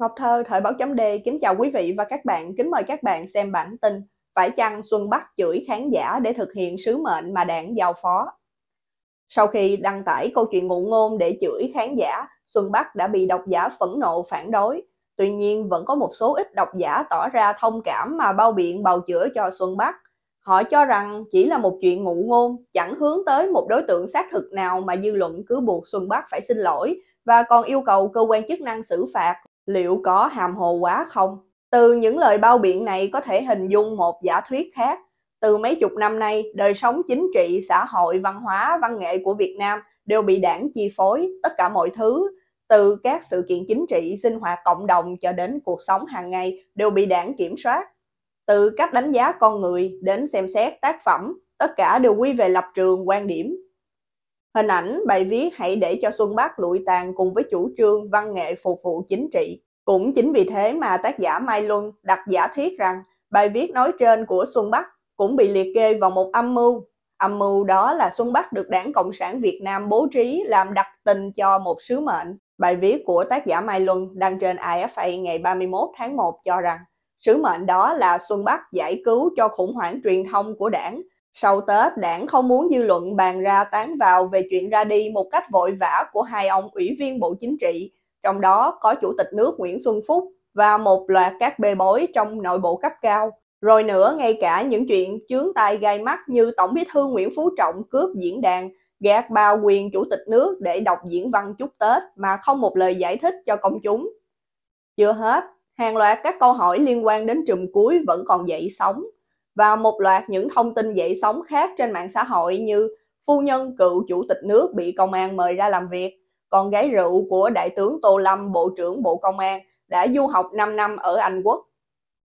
Ngọc Thơ, Thời báo chấm D kính chào quý vị và các bạn. Kính mời các bạn xem bản tin Phải chăng Xuân Bắc chửi khán giả để thực hiện sứ mệnh mà đảng giao phó? Sau khi đăng tải câu chuyện ngụ ngôn để chửi khán giả, Xuân Bắc đã bị độc giả phẫn nộ phản đối. Tuy nhiên, vẫn có một số ít độc giả tỏ ra thông cảm mà bao biện bào chữa cho Xuân Bắc. Họ cho rằng chỉ là một chuyện ngụ ngôn, chẳng hướng tới một đối tượng xác thực nào mà dư luận cứ buộc Xuân Bắc phải xin lỗi và còn yêu cầu cơ quan chức năng xử phạt liệu có hàm hồ quá không? Từ những lời bao biện này có thể hình dung một giả thuyết khác. Từ mấy chục năm nay, đời sống chính trị, xã hội, văn hóa, văn nghệ của Việt Nam đều bị đảng chi phối, tất cả mọi thứ, từ các sự kiện chính trị, sinh hoạt cộng đồng cho đến cuộc sống hàng ngày đều bị đảng kiểm soát. Từ cách đánh giá con người đến xem xét tác phẩm, tất cả đều quy về lập trường, quan điểm. Hình ảnh bài viết hãy để cho Xuân bác lụi tàn cùng với chủ trương văn nghệ phục vụ chính trị. Cũng chính vì thế mà tác giả Mai Luân đặt giả thiết rằng bài viết nói trên của Xuân Bắc cũng bị liệt kê vào một âm mưu. Âm mưu đó là Xuân Bắc được Đảng Cộng sản Việt Nam bố trí làm đặc tình cho một sứ mệnh. Bài viết của tác giả Mai Luân đăng trên IFA ngày 31 tháng 1 cho rằng sứ mệnh đó là Xuân Bắc giải cứu cho khủng hoảng truyền thông của đảng. Sau Tết, đảng không muốn dư luận bàn ra tán vào về chuyện ra đi một cách vội vã của hai ông ủy viên Bộ Chính trị trong đó có Chủ tịch nước Nguyễn Xuân Phúc và một loạt các bê bối trong nội bộ cấp cao. Rồi nữa, ngay cả những chuyện chướng tay gai mắt như Tổng bí thư Nguyễn Phú Trọng cướp diễn đàn, gạt bao quyền Chủ tịch nước để đọc diễn văn chúc Tết mà không một lời giải thích cho công chúng. Chưa hết, hàng loạt các câu hỏi liên quan đến trùm cuối vẫn còn dậy sóng và một loạt những thông tin dậy sóng khác trên mạng xã hội như phu nhân cựu chủ tịch nước bị công an mời ra làm việc, con gái rượu của Đại tướng Tô Lâm, Bộ trưởng Bộ Công an, đã du học 5 năm ở Anh Quốc.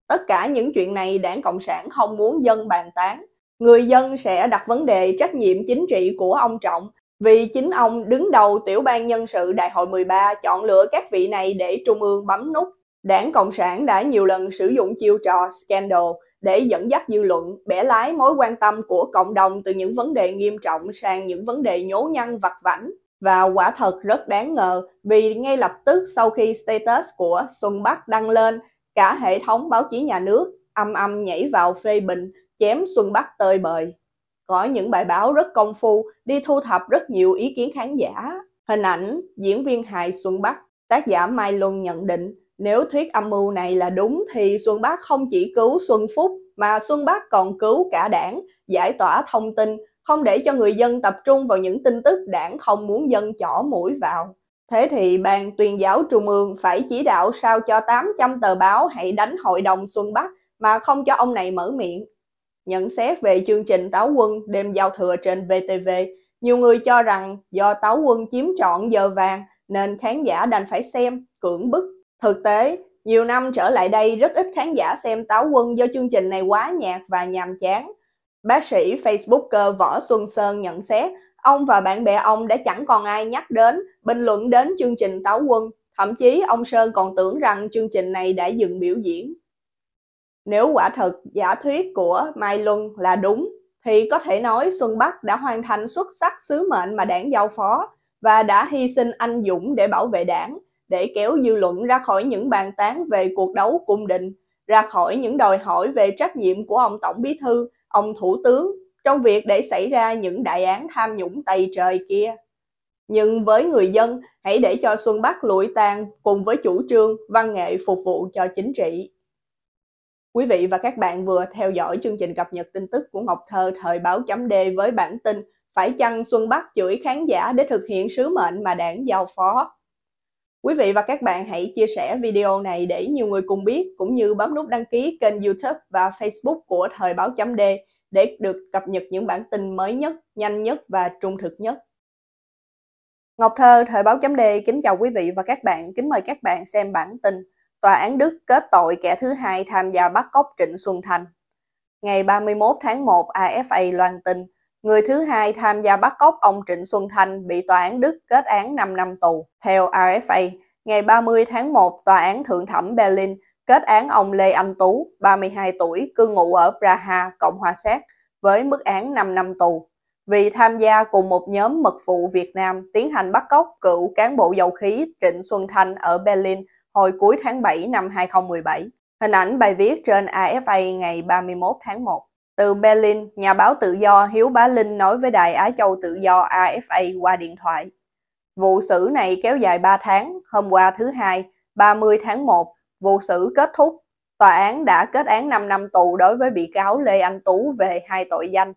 Tất cả những chuyện này đảng Cộng sản không muốn dân bàn tán. Người dân sẽ đặt vấn đề trách nhiệm chính trị của ông Trọng vì chính ông đứng đầu tiểu ban nhân sự Đại hội 13 chọn lựa các vị này để Trung ương bấm nút. Đảng Cộng sản đã nhiều lần sử dụng chiêu trò scandal để dẫn dắt dư luận, bẻ lái mối quan tâm của cộng đồng từ những vấn đề nghiêm trọng sang những vấn đề nhố nhăn vặt vảnh. Và quả thật rất đáng ngờ vì ngay lập tức sau khi status của Xuân Bắc đăng lên, cả hệ thống báo chí nhà nước âm âm nhảy vào phê bình, chém Xuân Bắc tơi bời. Có những bài báo rất công phu, đi thu thập rất nhiều ý kiến khán giả. Hình ảnh diễn viên hài Xuân Bắc, tác giả Mai Luân nhận định nếu thuyết âm mưu này là đúng thì Xuân Bắc không chỉ cứu Xuân Phúc mà Xuân Bắc còn cứu cả đảng, giải tỏa thông tin, không để cho người dân tập trung vào những tin tức đảng không muốn dân chỏ mũi vào. Thế thì Ban tuyên giáo Trung ương phải chỉ đạo sao cho 800 tờ báo hãy đánh hội đồng Xuân Bắc mà không cho ông này mở miệng. Nhận xét về chương trình Táo Quân đêm giao thừa trên VTV, nhiều người cho rằng do Táo Quân chiếm trọn giờ vàng nên khán giả đành phải xem, cưỡng bức. Thực tế, nhiều năm trở lại đây rất ít khán giả xem Táo Quân do chương trình này quá nhạt và nhàm chán. Bác sĩ Facebooker Võ Xuân Sơn nhận xét, ông và bạn bè ông đã chẳng còn ai nhắc đến, bình luận đến chương trình Táo Quân. Thậm chí ông Sơn còn tưởng rằng chương trình này đã dừng biểu diễn. Nếu quả thật giả thuyết của Mai Luân là đúng, thì có thể nói Xuân Bắc đã hoàn thành xuất sắc sứ mệnh mà đảng giao phó và đã hy sinh anh dũng để bảo vệ đảng, để kéo dư luận ra khỏi những bàn tán về cuộc đấu cung định ra khỏi những đòi hỏi về trách nhiệm của ông Tổng Bí Thư ông thủ tướng trong việc để xảy ra những đại án tham nhũng tày trời kia. Nhưng với người dân, hãy để cho Xuân Bắc lụi tan cùng với chủ trương văn nghệ phục vụ cho chính trị. Quý vị và các bạn vừa theo dõi chương trình cập nhật tin tức của Ngọc Thơ thời báo chấm D với bản tin Phải chăng Xuân Bắc chửi khán giả để thực hiện sứ mệnh mà đảng giao phó? Quý vị và các bạn hãy chia sẻ video này để nhiều người cùng biết cũng như bấm nút đăng ký kênh youtube và facebook của thời báo chấm D để được cập nhật những bản tin mới nhất, nhanh nhất và trung thực nhất. Ngọc Thơ, Thời báo chấm D, kính chào quý vị và các bạn. Kính mời các bạn xem bản tin Tòa án Đức kết tội kẻ thứ hai tham gia bắt cóc Trịnh Xuân Thành. Ngày 31 tháng 1, AFA loan tin, người thứ hai tham gia bắt cóc ông Trịnh Xuân Thành bị Tòa án Đức kết án 5 năm tù. Theo AFA, ngày 30 tháng 1, Tòa án Thượng thẩm Berlin kết án ông Lê Anh Tú, 32 tuổi, cư ngụ ở Praha, Cộng hòa Séc với mức án 5 năm tù vì tham gia cùng một nhóm mật vụ Việt Nam tiến hành bắt cóc cựu cán bộ dầu khí Trịnh Xuân Thanh ở Berlin hồi cuối tháng 7 năm 2017. Hình ảnh bài viết trên AFA ngày 31 tháng 1. Từ Berlin, nhà báo tự do Hiếu Bá Linh nói với đài Á Châu tự do AFA qua điện thoại. Vụ xử này kéo dài 3 tháng, hôm qua thứ hai, 30 tháng 1, Vụ xử kết thúc, tòa án đã kết án 5 năm tù đối với bị cáo Lê Anh Tú về hai tội danh.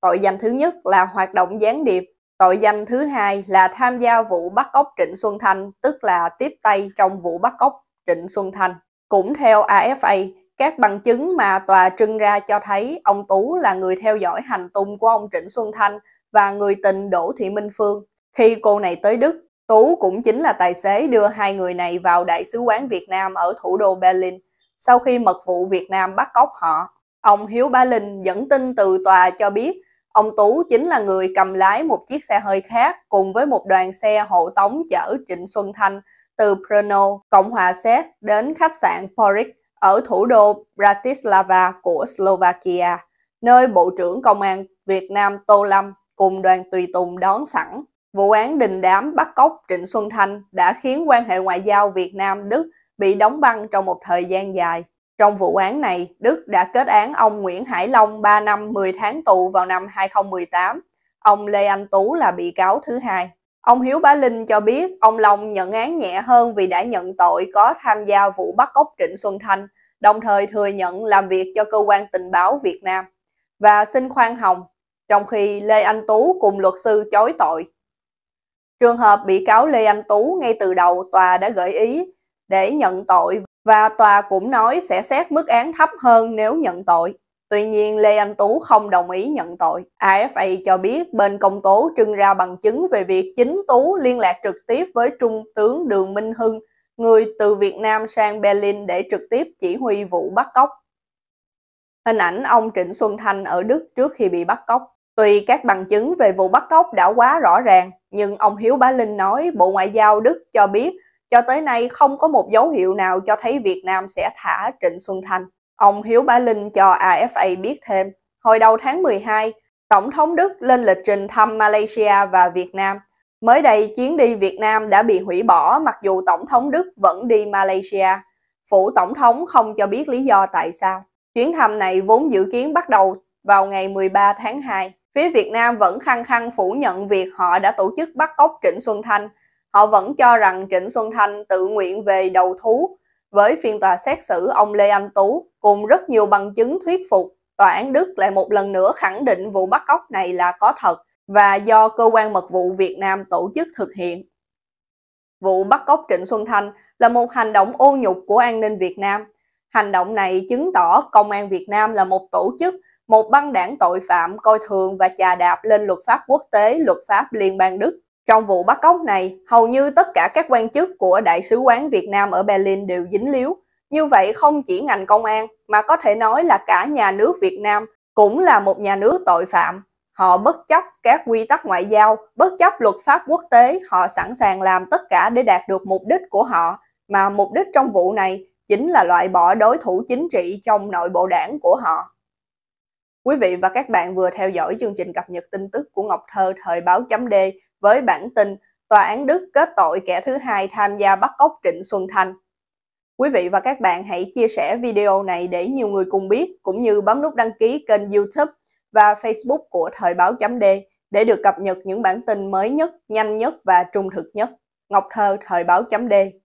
Tội danh thứ nhất là hoạt động gián điệp, tội danh thứ hai là tham gia vụ bắt cóc Trịnh Xuân Thanh, tức là tiếp tay trong vụ bắt cóc Trịnh Xuân Thanh. Cũng theo AFA, các bằng chứng mà tòa trưng ra cho thấy ông Tú là người theo dõi hành tung của ông Trịnh Xuân Thanh và người tình Đỗ Thị Minh Phương. Khi cô này tới Đức, Tú cũng chính là tài xế đưa hai người này vào Đại sứ quán Việt Nam ở thủ đô Berlin sau khi mật vụ Việt Nam bắt cóc họ. Ông Hiếu Ba Linh dẫn tin từ tòa cho biết ông Tú chính là người cầm lái một chiếc xe hơi khác cùng với một đoàn xe hộ tống chở Trịnh Xuân Thanh từ Brno, Cộng hòa Séc đến khách sạn Porik ở thủ đô Bratislava của Slovakia, nơi Bộ trưởng Công an Việt Nam Tô Lâm cùng đoàn tùy tùng đón sẵn. Vụ án đình đám bắt cóc Trịnh Xuân Thanh đã khiến quan hệ ngoại giao Việt Nam-Đức bị đóng băng trong một thời gian dài. Trong vụ án này, Đức đã kết án ông Nguyễn Hải Long 3 năm 10 tháng tù vào năm 2018. Ông Lê Anh Tú là bị cáo thứ hai. Ông Hiếu Bá Linh cho biết ông Long nhận án nhẹ hơn vì đã nhận tội có tham gia vụ bắt cóc Trịnh Xuân Thanh, đồng thời thừa nhận làm việc cho cơ quan tình báo Việt Nam và xin khoan hồng, trong khi Lê Anh Tú cùng luật sư chối tội. Trường hợp bị cáo Lê Anh Tú ngay từ đầu tòa đã gợi ý để nhận tội và tòa cũng nói sẽ xét mức án thấp hơn nếu nhận tội. Tuy nhiên, Lê Anh Tú không đồng ý nhận tội. AFA cho biết bên công tố trưng ra bằng chứng về việc chính Tú liên lạc trực tiếp với Trung tướng Đường Minh Hưng, người từ Việt Nam sang Berlin để trực tiếp chỉ huy vụ bắt cóc. Hình ảnh ông Trịnh Xuân Thanh ở Đức trước khi bị bắt cóc Tuy các bằng chứng về vụ bắt cóc đã quá rõ ràng, nhưng ông Hiếu Bá Linh nói Bộ Ngoại giao Đức cho biết cho tới nay không có một dấu hiệu nào cho thấy Việt Nam sẽ thả Trịnh Xuân Thanh. Ông Hiếu Bá Linh cho AFA biết thêm, hồi đầu tháng 12, Tổng thống Đức lên lịch trình thăm Malaysia và Việt Nam. Mới đây, chuyến đi Việt Nam đã bị hủy bỏ mặc dù Tổng thống Đức vẫn đi Malaysia. Phủ Tổng thống không cho biết lý do tại sao. Chuyến thăm này vốn dự kiến bắt đầu vào ngày 13 tháng 2. Phía Việt Nam vẫn khăng khăng phủ nhận việc họ đã tổ chức bắt cóc Trịnh Xuân Thanh. Họ vẫn cho rằng Trịnh Xuân Thanh tự nguyện về đầu thú với phiên tòa xét xử ông Lê Anh Tú cùng rất nhiều bằng chứng thuyết phục. Tòa án Đức lại một lần nữa khẳng định vụ bắt cóc này là có thật và do cơ quan mật vụ Việt Nam tổ chức thực hiện. Vụ bắt cóc Trịnh Xuân Thanh là một hành động ô nhục của an ninh Việt Nam. Hành động này chứng tỏ Công an Việt Nam là một tổ chức một băng đảng tội phạm coi thường và chà đạp lên luật pháp quốc tế, luật pháp liên bang Đức. Trong vụ bắt cóc này, hầu như tất cả các quan chức của Đại sứ quán Việt Nam ở Berlin đều dính líu. Như vậy không chỉ ngành công an mà có thể nói là cả nhà nước Việt Nam cũng là một nhà nước tội phạm. Họ bất chấp các quy tắc ngoại giao, bất chấp luật pháp quốc tế, họ sẵn sàng làm tất cả để đạt được mục đích của họ, mà mục đích trong vụ này chính là loại bỏ đối thủ chính trị trong nội bộ đảng của họ. Quý vị và các bạn vừa theo dõi chương trình cập nhật tin tức của Ngọc Thơ thời báo chấm D với bản tin Tòa án Đức kết tội kẻ thứ hai tham gia bắt cóc Trịnh Xuân Thanh. Quý vị và các bạn hãy chia sẻ video này để nhiều người cùng biết, cũng như bấm nút đăng ký kênh YouTube và Facebook của Thời báo chấm D để được cập nhật những bản tin mới nhất, nhanh nhất và trung thực nhất. Ngọc Thơ Thời báo chấm D